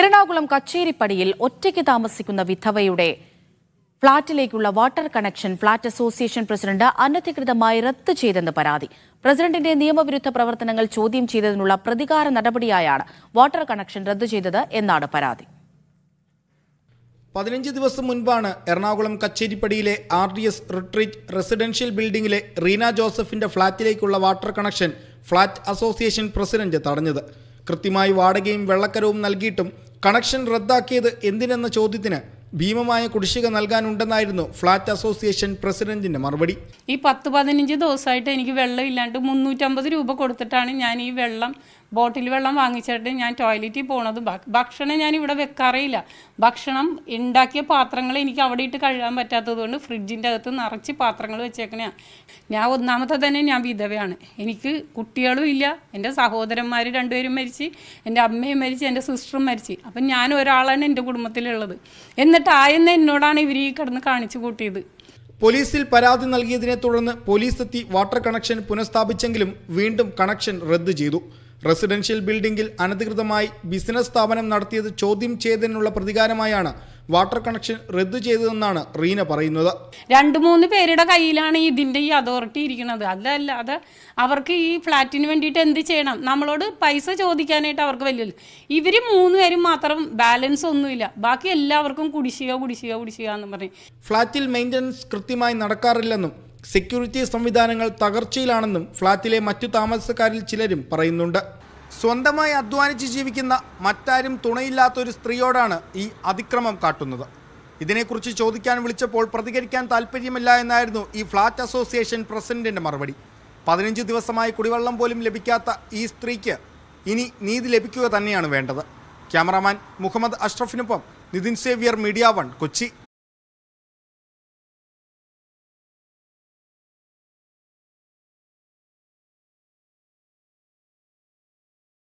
എറണാകുളം കച്ചേരിപ്പടിയിൽ ഒറ്റയ്ക്ക് താമസിക്കുന്ന വിധവയുടെ ഫ്ളാറ്റിലേക്കുള്ള water connection flat association president അനധികൃതമായി റദ്ദ് ചെയ്തെന്ന് പരാതി പ്രസിഡന്റിന്റെ നിയമവിരുദ്ധ പ്രവർത്തനങ്ങൾ ചോദ്യം ചെയ്തതിനുള്ള പ്രതികാര നടപടിയായാണ് വാട്ടർ കണക്ഷൻ റദ്ദു ചെയ്തത് എന്നാണ് പരാതി പതിനഞ്ച് ദിവസം മുൻപാണ് എറണാകുളം കച്ചേരിപ്പടിയിലെ R D S retreat residential ബിൽഡിംഗിലെ റീന ജോസഫിന്റെ ഫ്ളാറ്റിലേക്കുള്ള water connection flat association president തടഞ്ഞത് കൃത്യമായി വാടകയും വെള്ളക്കരവും നൽകിയിട്ടും കണക്ഷൻ റദ്ദാക്കിയത് എന്തിനെന്ന ചോദ്യത്തിന് ഭീമമായ കുടിശ്ശിക നൽകാനുണ്ടെന്നായിരുന്നു ഫ്ളാറ്റ് അസോസിയേഷൻ പ്രസിഡന്റിന്റെ മറുപടി ഈ പത്ത് പതിനഞ്ച് ദിവസമായിട്ട് എനിക്ക് വെള്ളം ഇല്ലാണ്ട് മുന്നൂറ്റമ്പത് രൂപ കൊടുത്തിട്ടാണ് ഞാൻ ഈ വെള്ളം ബോട്ടിൽ വെള്ളം വാങ്ങിച്ചിട്ട് ഞാൻ ടോയ്ലറ്റിൽ പോണത് ഭക്ഷണം ഞാൻ ഇവിടെ വെക്കാറില്ല ഭക്ഷണം ഉണ്ടാക്കിയ പാത്രങ്ങൾ എനിക്ക് അവിടെ ഇട്ട് കഴുകാൻ പറ്റാത്തത് കൊണ്ട് ഫ്രിഡ്ജിൻ്റെ അകത്ത് നിറച്ച് പാത്രങ്ങൾ വെച്ചേക്കണേ ഞാൻ ഒന്നാമത്തെ തന്നെ ഞാൻ വിധവയാണ് എനിക്ക് കുട്ടികളും ഇല്ല എൻ്റെ സഹോദരന്മാർ രണ്ടുപേരും മരിച്ച് എൻ്റെ അമ്മയും മരിച്ച് എൻ്റെ സിസ്റ്ററും മരിച്ച് അപ്പം ഞാൻ ഒരാളാണ് എൻ്റെ കുടുംബത്തിലുള്ളത് എന്നിട്ട് ആയെന്ന് എന്നോടാണ് ഇവർ ഈ കിടന്ന് കാണിച്ചു കൂട്ടിയത് പോലീസിൽ പരാതി നൽകിയതിനെ തുടർന്ന് പോലീസ് എത്തി വാട്ടർ കണക്ഷൻ പുനഃസ്ഥാപിച്ചെങ്കിലും വീണ്ടും കണക്ഷൻ റദ്ദ് ചെയ്തു റെസിഡൻഷ്യൽ ബിൽഡിംഗിൽ അനധികൃതമായി ബിസിനസ് സ്ഥാപനം നടത്തിയത് ചോദ്യം ചെയ്തതിനുള്ള പ്രതികാരമായാണ് വാട്ടർ കണക്ഷൻ റദ്ദു ചെയ്തതെന്നാണ് റീന പറയുന്നത് രണ്ട് മൂന്ന് പേരുടെ കയ്യിലാണ് ഇതിന്റെ ഈ അതോറിറ്റി ഇരിക്കുന്നത് അതല്ലാതെ അവർക്ക് ഈ ഫ്ലാറ്റിന് വേണ്ടിയിട്ട് എന്ത് ചെയ്യണം നമ്മളോട് പൈസ ചോദിക്കാനായിട്ട് അവർക്ക് വലിയ ഇവർ മൂന്ന് പേരും മാത്രം ബാലൻസ് ഒന്നുമില്ല ബാക്കി എല്ലാവർക്കും കുടിശ്ശിക കുടിശ്ശിക കുടിശ്ശിക എന്ന് പറയും ഫ്ളാറ്റിൽ മെയിൻ്റനൻസ് കൃത്യമായി നടക്കാറില്ലെന്നും സെക്യൂരിറ്റി സംവിധാനങ്ങൾ തകർച്ചയിലാണെന്നും ഫ്ളാറ്റിലെ മറ്റു താമസക്കാരിൽ ചിലരും പറയുന്നുണ്ട് സ്വന്തമായി അധ്വാനിച്ച് ജീവിക്കുന്ന മറ്റാരും തുണയില്ലാത്ത ഒരു സ്ത്രീയോടാണ് ഈ അതിക്രമം കാട്ടുന്നത് ഇതിനെക്കുറിച്ച് ചോദിക്കാൻ വിളിച്ചപ്പോൾ പ്രതികരിക്കാൻ താല്പര്യമില്ല എന്നായിരുന്നു ഈ ഫ്ളാറ്റ് അസോസിയേഷൻ പ്രസിഡന്റിന്റെ മറുപടി പതിനഞ്ച് ദിവസമായി കുടിവെള്ളം പോലും ലഭിക്കാത്ത ഈ സ്ത്രീക്ക് ഇനി നീതി ലഭിക്കുക തന്നെയാണ് വേണ്ടത് ക്യാമറാമാൻ മുഹമ്മദ് അഷ്റഫിനൊപ്പം നിതിൻ സേവിയർ മീഡിയ വൺ കൊച്ചി